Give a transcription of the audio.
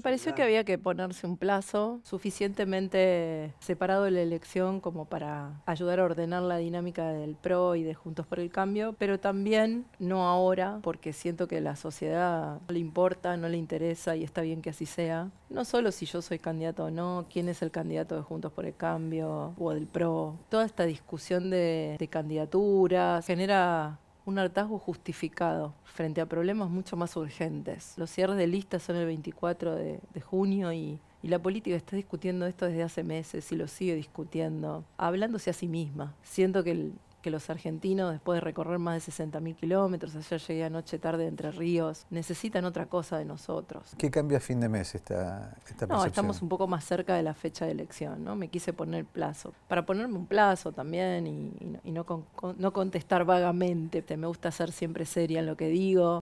Me pareció que había que ponerse un plazo suficientemente separado de la elección como para ayudar a ordenar la dinámica del PRO y de Juntos por el Cambio, pero también no ahora, porque siento que la sociedad no le importa, no le interesa y está bien que así sea. No solo si yo soy candidato o no, quién es el candidato de Juntos por el Cambio o del PRO. Toda esta discusión de, de candidaturas genera un hartazgo justificado frente a problemas mucho más urgentes. Los cierres de listas son el 24 de, junio y, y, la política está discutiendo esto desde hace meses y lo sigue discutiendo, hablándose a sí misma. Siento que el, que los argentinos, después de recorrer más de 60.000 kilómetros, ayer llegué anoche tarde Entre Ríos, necesitan otra cosa de nosotros. ¿Qué cambia a fin de mes esta, esta No, estamos un poco más cerca de la fecha de elección, ¿no? Me quise poner plazo. Para ponerme un plazo también y, no, no, no contestar vagamente. Me gusta ser siempre seria en lo que digo,